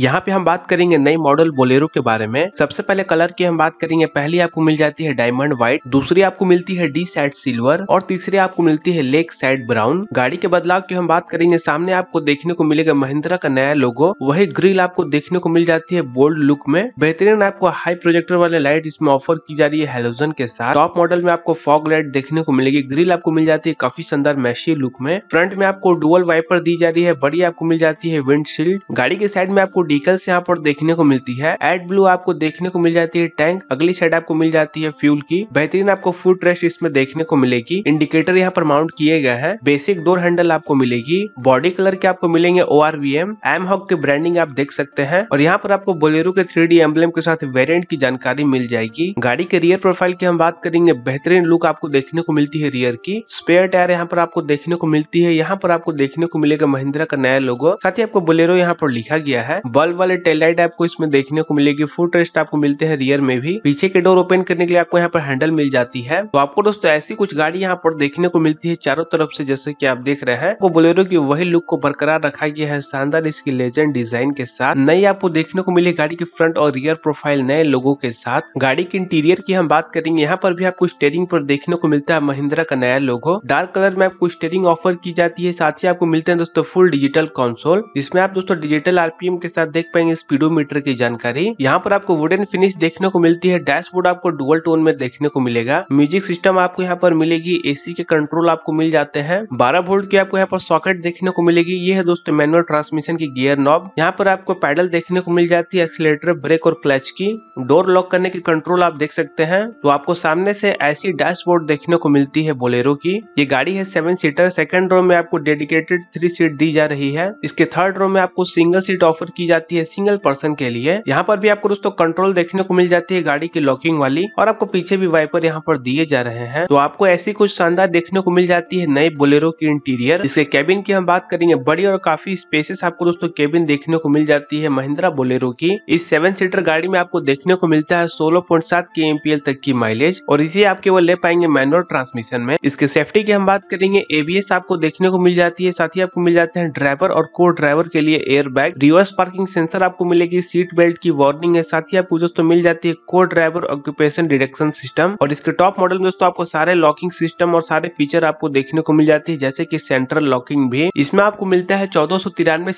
यहाँ पे हम बात करेंगे नई मॉडल बोलेरो के बारे में सबसे पहले कलर की हम बात करेंगे पहली आपको मिल जाती है डायमंड व्हाइट दूसरी आपको मिलती है डी साइड सिल्वर और तीसरी आपको मिलती है लेक साइड ब्राउन गाड़ी के बदलाव की हम बात करेंगे सामने आपको देखने को मिलेगा महिंद्रा का नया लोगो वही ग्रिल आपको देखने को मिल जाती है बोल्ड लुक में बेहतरीन आपको हाई प्रोजेक्टर वाले लाइट इसमें ऑफर की जा रही है हेलोजन के साथ टॉप मॉडल में आपको फॉग लाइट देखने को मिलेगी ग्रिल आपको मिल जाती है काफी शानदार मैशी लुक में फ्रंट में आपको डुअल वाइपर दी जा रही है बड़ी आपको मिल जाती है विंडशील्ड गाड़ी के साइड में आपको डीकल्स यहाँ पर देखने को मिलती है एड ब्लू आपको देखने को मिल जाती है टैंक अगली साइड आपको मिल जाती है फ्यूल की बेहतरीन आपको फूड रेस्ट इसमें देखने को मिलेगी इंडिकेटर यहाँ पर माउंट किए गए हैं बेसिक डोर हैंडल आपको मिलेगी बॉडी कलर के आपको मिलेंगे O R V M M Hawk के ब्रांडिंग आप देख सकते हैं और यहाँ पर आपको बोलेरो के थ्री डी एम्बलेम के साथ वेरियंट की जानकारी मिल जाएगी गाड़ी के रियर प्रोफाइल की हम बात करेंगे बेहतरीन लुक आपको देखने को मिलती है रियर की स्पेयर टायर यहाँ पर आपको देखने को मिलती है यहाँ पर आपको देखने को मिलेगा महिंद्रा का नया लोगो साथ ही आपको बोलेरो यहाँ पर लिखा गया है बल्ब वाले टेल लाइट आपको इसमें देखने को मिलेगी फुट रेस्ट आपको मिलते हैं रियर में भी पीछे के डोर ओपन करने के लिए आपको यहाँ पर हैंडल मिल जाती है तो आपको दोस्तों ऐसी कुछ गाड़ी यहाँ पर देखने को मिलती है चारों तरफ से जैसे की आप देख रहे हैं बोलेरो की वही लुक को बरकरार रखा गया है शानदार इसकी लेजेंड डिजाइन के साथ नई आपको देखने को मिली गाड़ी के फ्रंट और रियर प्रोफाइल नए लोगों के साथ गाड़ी के इंटीरियर की हम बात करेंगे यहाँ पर भी आपको स्टेयरिंग पर देखने को मिलता है महिंद्रा का नया लोगो डार्क कलर में आपको स्टेयरिंग ऑफर की जाती है साथ ही आपको मिलते हैं दोस्तों फुल डिजिटल कंसोल जिसमें आप दोस्तों डिजिटल आरपीएम के साथ साथ देख पाएंगे स्पीडोमीटर की जानकारी यहाँ पर आपको वुडन फिनिश देखने को मिलती है डैशबोर्ड आपको डुअल टोन में देखने को मिलेगा म्यूजिक सिस्टम आपको यहाँ पर मिलेगी एसी के कंट्रोल आपको मिल जाते हैं बारह वोल्ट की आपको यहाँ पर सॉकेट देखने को मिलेगी ये है दोस्तों मैनुअल ट्रांसमिशन की गियर नॉब यहाँ पर आपको पैडल देखने को मिल जाती है एक्सीटर ब्रेक और क्लच की डोर लॉक करने की कंट्रोल आप देख सकते हैं तो आपको सामने से ऐसी डैशबोर्ड देखने को मिलती है बोलेरो की ये गाड़ी है सेवन सीटर सेकंड रो में आपको डेडिकेटेड थ्री सीट दी जा रही है इसके थर्ड रो में आपको सिंगल सीट ऑफर की जाती है सिंगल पर्सन के लिए यहाँ पर भी आपको दोस्तों कंट्रोल देखने को मिल जाती है गाड़ी की लॉकिंग वाली और आपको पीछे भी वाइपर यहाँ पर दिए जा रहे हैं तो आपको ऐसी कुछ शानदार देखने को मिल जाती है नए बोलेरो की इंटीरियर इसके केबिन की हम बात करेंगे बड़ी और काफी स्पेसिस आपको दोस्तों केबिन देखने को मिल जाती है महिंद्रा बोलेरो की इस सेवन सीटर गाड़ी में आपको देखने को मिलता है सोलह पॉइंट सात के एम तक की माइलेज और इसे आप केवल ले पाएंगे मैनुअल ट्रांसमिशन में इसके सेफ्टी की हम बात करेंगे एबीएस आपको देखने को मिल जाती है साथ ही आपको मिल जाते हैं ड्राइवर और को ड्राइवर के लिए air bag reverse parking parking sensor आपको मिलेगी सीट बेल्ट की वार्निंग है साथ ही आपको दोस्तों मिल जाती है को ड्राइवर ऑक्यूपेशन डिडक्शन सिस्टम और इसके टॉप मॉडल में दोस्तों आपको सारे लॉकिंग सिस्टम और सारे फीचर आपको देखने को मिल जाती है जैसे की सेंट्रल लॉकिंग भी इसमें आपको मिलता है चौदह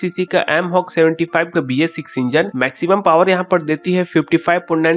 सीसी का एम हॉक सेवेंटी का बी इंजन मैक्सिमम पावर यहाँ पर देती है फिफ्टी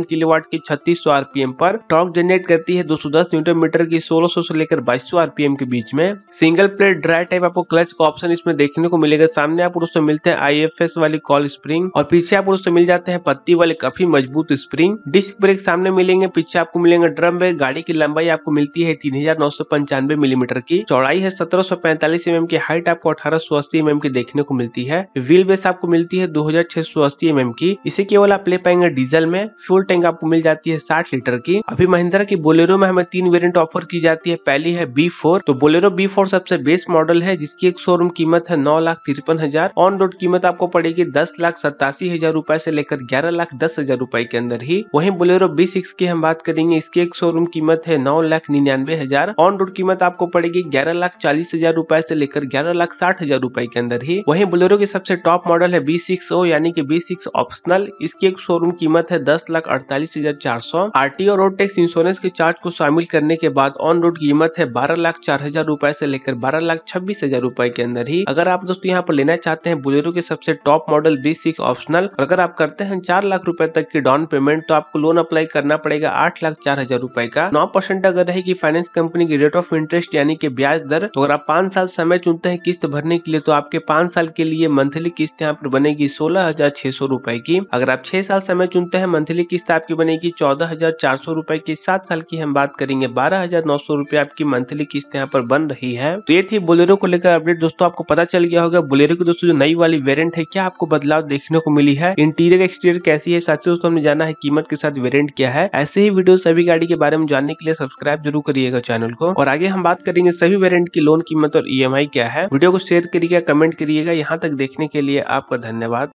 किलोवाट की छत्तीस सौ आरपीएम पर टॉर्क जनरेट करती है दस न्यूटन मीटर की 1600 से लेकर सौ आरपीएम के बीच में सिंगल प्लेट ड्राई टाइप आपको क्लच का ऑप्शन इसमें देखने को मिलेगा सामने आपको दोस्तों मिलते हैं आईएफएस वाली कॉल स्प्रिंग और पीछे आपको दोस्तों मिल जाते हैं पत्ती वाले काफी मजबूत स्प्रिंग डिस्क ब्रेक सामने मिलेंगे पीछे आपको मिलेंगे ड्रम ब्रेक गाड़ी की लंबाई आपको मिलती है तीन मिलीमीटर की चौड़ाई है सत्रह सौ mm की हाइट आपको अठारह सौ अस्सी mm की देखने को मिलती है व्हील बेस आपको मिलती है दो हजार छह सौ अस्सी एम mm की इसे केवल आप ले पाएंगे डीजल में फ्यूल टैंक आपको मिल जाती है साठ लीटर की अभी महिंद्रा की बोलेरो में हमें तीन वेरियंट ऑफर की जाती है पहली है बी फोर तो बोलेरो बी फोर सबसे बेस्ट मॉडल है जिसकी एक शोरूम कीमत है नौ लाख तिरपन हजार ऑन रोड कीमत आपको पड़ेगी दस लाख लाख सतासी हजार रूपए से लेकर ग्यारह लाख दस हजार रूपए के अंदर ही वहीं बोलेरो बी सिक्स की हम बात करेंगे इसकी एक शोरूम कीमत है नौ लाख निन्यानवे हजार ऑन रोड कीमत आपको पड़ेगी ग्यारह लाख चालीस हजार रूपए से लेकर ग्यारह लाख साठ हजार रूपए के अंदर ही वही बोलेरो की सबसे टॉप मॉडल है बी सिक्स ओ यानी की बी सिक्स ऑप्शनल इसकी एक शोरूम कीमत है दस लाख अड़तालीस हजार चार सौ आर टी और रोड टैक्स इंश्योरेंस के चार्ज को शामिल करने के बाद ऑन रोड कीमत है बारह लाख चार हजार रूपए से लेकर बारह लाख छब्बीस हजार रूपए के अंदर ही अगर आप दोस्तों यहाँ पर लेना चाहते हैं बोलेरो के सबसे top model B basic optional और अगर आप करते हैं चार लाख रुपए तक की डाउन पेमेंट तो आपको लोन अप्लाई करना पड़ेगा आठ लाख चार हजार रूपए का नौ परसेंट अगर रहेगी फाइनेंस कंपनी की रेट ऑफ इंटरेस्ट यानी कि ब्याज दर तो अगर आप पांच साल समय चुनते हैं किस्त भरने के लिए तो आपके पांच साल के लिए मंथली किस्त यहाँ पर बनेगी सोलह हजार छह सौ रूपए की अगर आप छह साल समय चुनते हैं मंथली किस्त आपकी बनेगी चौदह हजार चार सौ रूपए की सात साल की हम बात करेंगे बारह हजार नौ सौ रूपये आपकी मंथली किस्त यहाँ पर बन रही है तो ये थी बोलेरो को लेकर अपडेट दोस्तों आपको पता चल गया होगा बोलेरो की दोस्तों जो नई वाली वेरियंट है क्या आपको बदलाव बदलाव देखने को मिली है इंटीरियर एक्सटीरियर कैसी है साथ ही दोस्तों हमने जाना है कीमत के साथ वेरियंट क्या है ऐसे ही वीडियो सभी गाड़ी के बारे में जानने के लिए सब्सक्राइब जरूर करिएगा चैनल को और आगे हम बात करेंगे सभी वेरियंट की लोन कीमत और ई e क्या है वीडियो को शेयर करिएगा कमेंट करिएगा यहाँ तक देखने के लिए आपका धन्यवाद